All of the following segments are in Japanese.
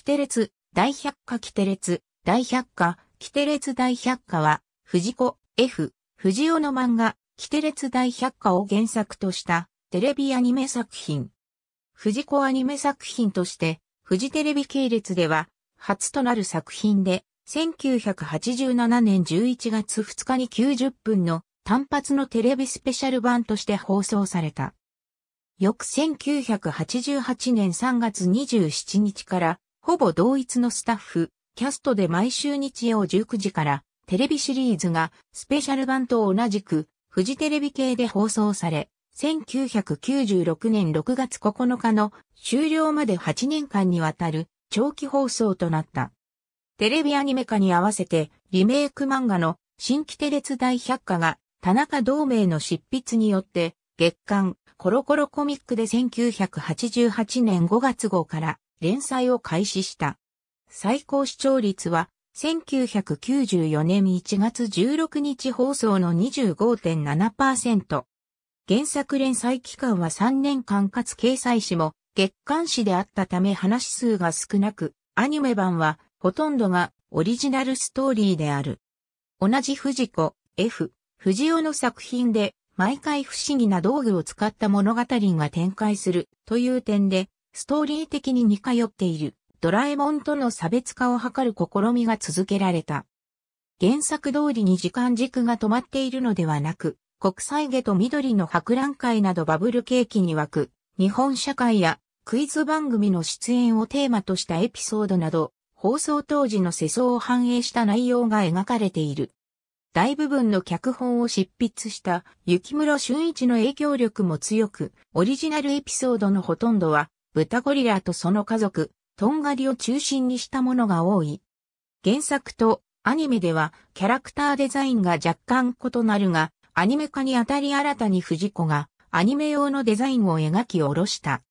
キテレツ、大百科キテレツ、大百科、キテレツ大百科は、藤子、F、藤尾の漫画、キテレツ大百科を原作としたテレビアニメ作品。藤子アニメ作品として、フジテレビ系列では、初となる作品で、1987年11月2日に90分の単発のテレビスペシャル版として放送された。翌1988年3月27日からほぼ同一のスタッフ、キャストで毎週日曜19時からテレビシリーズがスペシャル版と同じくフジテレビ系で放送され、1996年6月9日の終了まで8年間にわたる長期放送となった。テレビアニメ化に合わせてリメイク漫画の新規テレツ大百科が田中同盟の執筆によって月刊コロコロコミックで1988年5月号から連載を開始した。最高視聴率は1994年1月16日放送の25.7%。原作連載期間は3年間かつ掲載誌も月刊誌であったため話数が少なく、アニメ版はほとんどがオリジナルストーリーである。同じ藤子、F、藤尾の作品で毎回不思議な道具を使った物語が展開するという点でストーリー的に似通っているドラえもんとの差別化を図る試みが続けられた。原作通りに時間軸が止まっているのではなく、国際下と緑の博覧会などバブル景気に湧く、日本社会やクイズ番組の出演をテーマとしたエピソードなど、放送当時の世相を反映した内容が描かれている。大部分の脚本を執筆した雪室俊一の影響力も強く、オリジナルエピソードのほとんどは豚ゴリラとその家族、トンガリを中心にしたものが多い。原作とアニメではキャラクターデザインが若干異なるが、アニメ化にあたり新たに藤子がアニメ用のデザインを描き下ろした。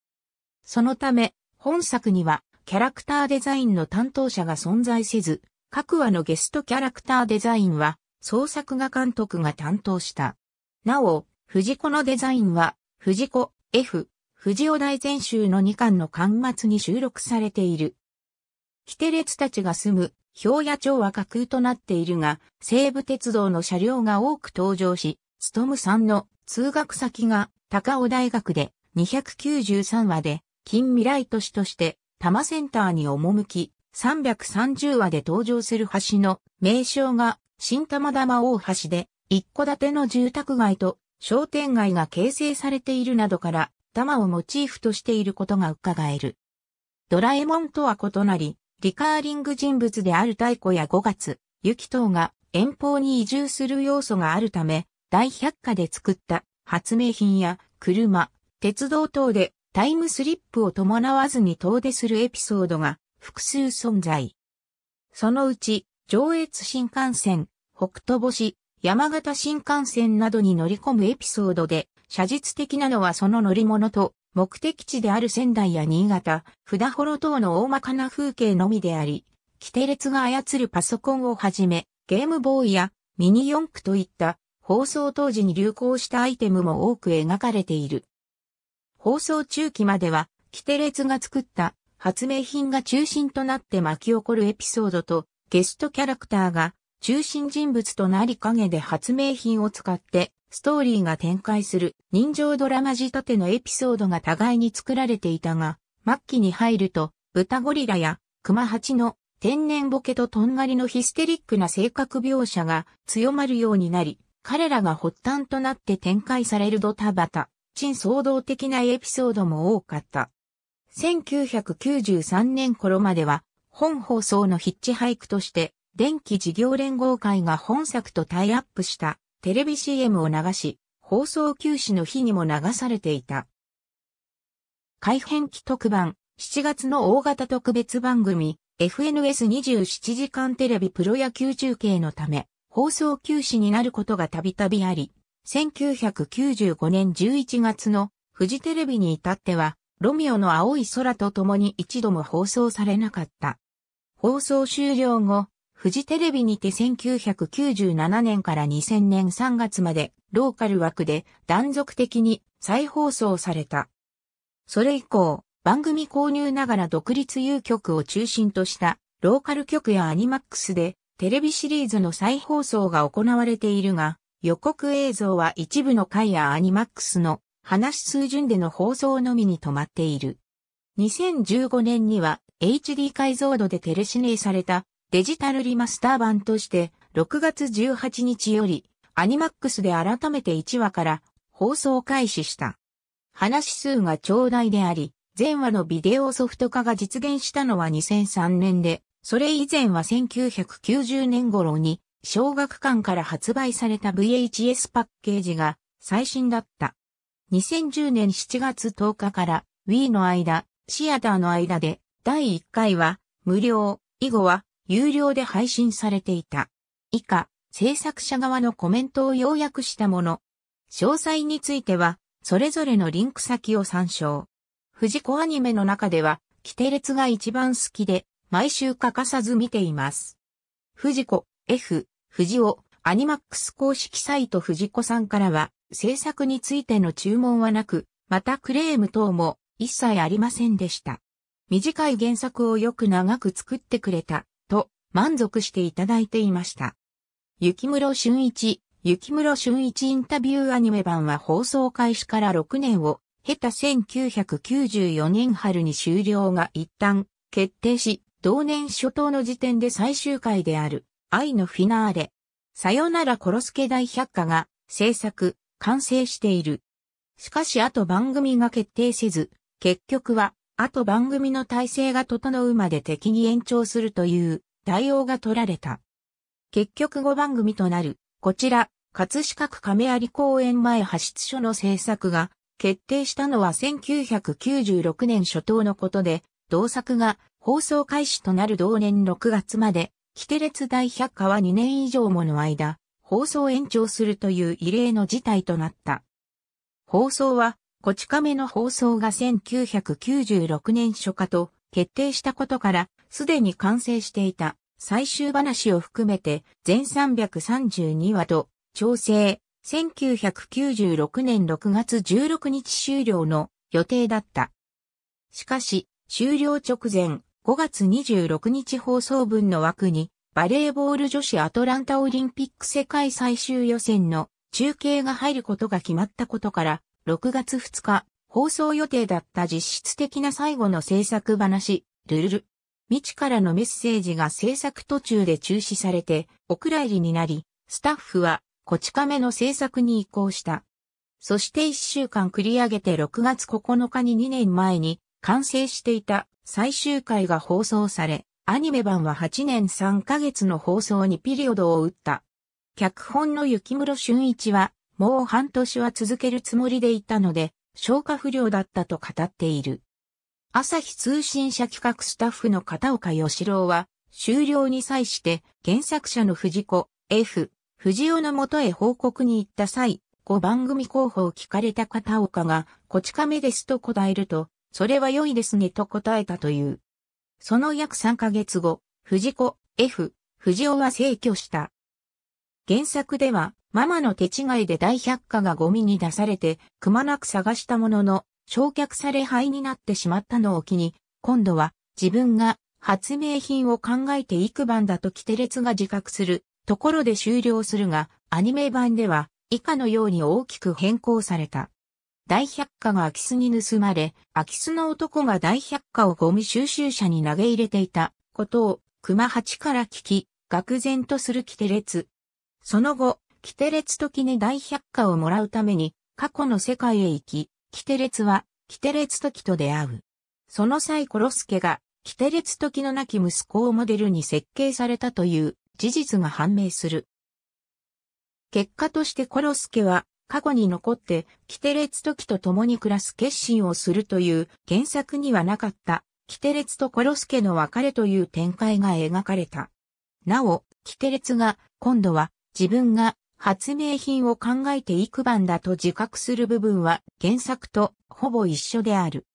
そのため、本作にはキャラクターデザインの担当者が存在せず、各話のゲストキャラクターデザインは創作画監督が担当した。なお、藤子のデザインは、藤子 F 藤尾大全集の2巻の巻末に収録されている。キテレツたちが住む、氷屋町は架空となっているが、西武鉄道の車両が多く登場し、つとむさんの通学先が高尾大学で293話で、近未来都市として、多摩センターに赴き、330話で登場する橋の名称が新玉玉大橋で、一戸建ての住宅街と商店街が形成されているなどから、玉をモチーフとしていることが伺える。ドラえもんとは異なり、リカーリング人物である太鼓や5月、雪等が遠方に移住する要素があるため、大百科で作った発明品や車、鉄道等でタイムスリップを伴わずに遠出するエピソードが複数存在。そのうち、上越新幹線、北斗星、山形新幹線などに乗り込むエピソードで、写実的なのはその乗り物と、目的地である仙台や新潟、札幌等の大まかな風景のみであり、規定列が操るパソコンをはじめ、ゲームボーイやミニ四駆といった放送当時に流行したアイテムも多く描かれている。放送中期までは、キテレツが作った発明品が中心となって巻き起こるエピソードと、ゲストキャラクターが中心人物となり影で発明品を使ってストーリーが展開する人情ドラマ仕立てのエピソードが互いに作られていたが、末期に入ると、豚ゴリラや熊蜂の天然ボケととんがりのヒステリックな性格描写が強まるようになり、彼らが発端となって展開されるドタバタ、陳騒動的なエピソードも多かった。1993年頃までは、本放送のヒッチハイクとして、電気事業連合会が本作とタイアップしたテレビ CM を流し、放送休止の日にも流されていた。改編期特番、7月の大型特別番組、FNS27 時間テレビプロ野球中継のため、放送休止になることがたびたびあり、1995年11月のフジテレビに至っては、ロミオの青い空と共に一度も放送されなかった。放送終了後、フジテレビにて1997年から2000年3月までローカル枠で断続的に再放送された。それ以降、番組購入ながら独立有局を中心としたローカル局やアニマックスでテレビシリーズの再放送が行われているが、予告映像は一部の回やアニマックスの話数順での放送のみに止まっている。2015年には HD 解像度でテレシネされたデジタルリマスター版として6月18日よりアニマックスで改めて1話から放送開始した。話数が長大であり、前話のビデオソフト化が実現したのは2003年で、それ以前は1990年頃に小学館から発売された VHS パッケージが最新だった。2010年7月10日から Wii の間、シアターの間で第1回は無料、以後は有料で配信されていた。以下、制作者側のコメントを要約したもの。詳細については、それぞれのリンク先を参照。藤子アニメの中では、規定列が一番好きで、毎週欠かさず見ています。藤子、F、藤尾、アニマックス公式サイト藤子さんからは、制作についての注文はなく、またクレーム等も一切ありませんでした。短い原作をよく長く作ってくれたと満足していただいていました。雪室俊一、雪室俊一インタビューアニメ版は放送開始から6年を経た1994年春に終了が一旦決定し、同年初頭の時点で最終回である愛のフィナーレ、さよならコロスケ大百科が制作、完成している。しかしあと番組が決定せず、結局はあと番組の体制が整うまで敵に延長するという対応が取られた。結局5番組となる、こちら、葛飾区亀有公園前派出所の制作が決定したのは1996年初頭のことで、同作が放送開始となる同年6月まで、キテレツ大百科は2年以上もの間、放送延長するという異例の事態となった。放送はこち亀の放送が1996年初夏と決定したことから、すでに完成していた最終話を含めて全332話と調整、1996年6月16日終了の予定だった。しかし、終了直前、5月26日放送分の枠に、バレーボール女子アトランタオリンピック世界最終予選の中継が入ることが決まったことから、6月2日、放送予定だった実質的な最後の制作話、ルルル。未知からのメッセージが制作途中で中止されて、お蔵入りになり、スタッフは、こち亀の制作に移行した。そして1週間繰り上げて6月9日に2年前に完成していた最終回が放送され、アニメ版は8年3ヶ月の放送にピリオドを打った。脚本の雪室俊一はもう半年は続けるつもりでいたので、消化不良だったと語っている。朝日通信社企画スタッフの片岡義郎は、終了に際して原作者の藤子 F、藤尾のもとへ報告に行った際、5番組候補を聞かれた片岡が、こち亀ですと答えると、それは良いですねと答えたという。その約3ヶ月後、藤子 F、藤尾は逝去した。原作では、ママの手違いで大百科がゴミに出されて、くまなく探したものの、焼却され灰になってしまったのを機に、今度は自分が発明品を考えて幾番だとキテレツが自覚するところで終了するが、アニメ版では以下のように大きく変更された。大百科が空き巣に盗まれ、空き巣の男が大百科をゴミ収集車に投げ入れていたことを熊八から聞き、愕然とするキテレツ。その後、キテレツとキネ大百科をもらうために、過去の世界へ行き、キテレツは、キテレツ時と出会う。その際コロスケが、キテレツ時の亡き息子をモデルに設計されたという事実が判明する。結果としてコロスケは、過去に残って、キテレツ時と共に暮らす決心をするという原作にはなかった、キテレツとコロスケの別れという展開が描かれた。なお、キテレツが今度は自分が発明品を考えていく番だと自覚する部分は原作とほぼ一緒である。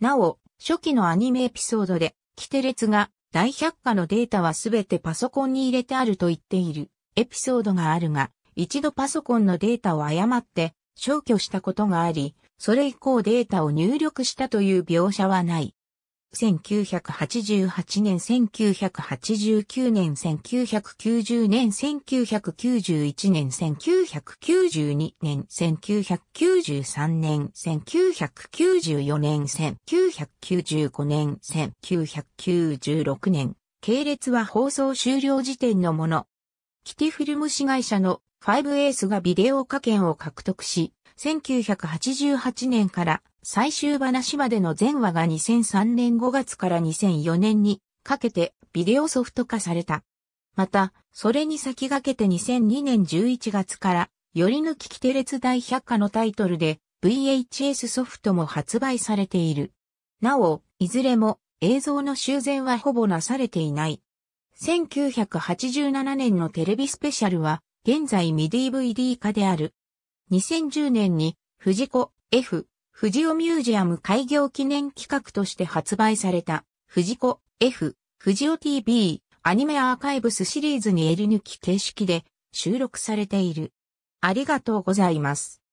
なお、初期のアニメエピソードで、キテレツが大百科のデータはすべてパソコンに入れてあると言っているエピソードがあるが、一度パソコンのデータを誤って消去したことがあり、それ以降データを入力したという描写はない。1988年、1989年、1990年、1991年、1992年、1993年、1994年、1995年、1996年、系列は放送終了時点のもの。キティフィルム市会社の5スがビデオ加権を獲得し、1988年から最終話までの全話が2003年5月から2004年にかけてビデオソフト化された。また、それに先駆けて2002年11月から、より抜き規定列大百科のタイトルで VHS ソフトも発売されている。なお、いずれも映像の修繕はほぼなされていない。1987年のテレビスペシャルは、現在未 DVD 化である。2010年に、藤子 F 富士オミュージアム開業記念企画として発売された、富士子 F、富士オ TV アニメアーカイブスシリーズにエリ抜き形式で収録されている。ありがとうございます。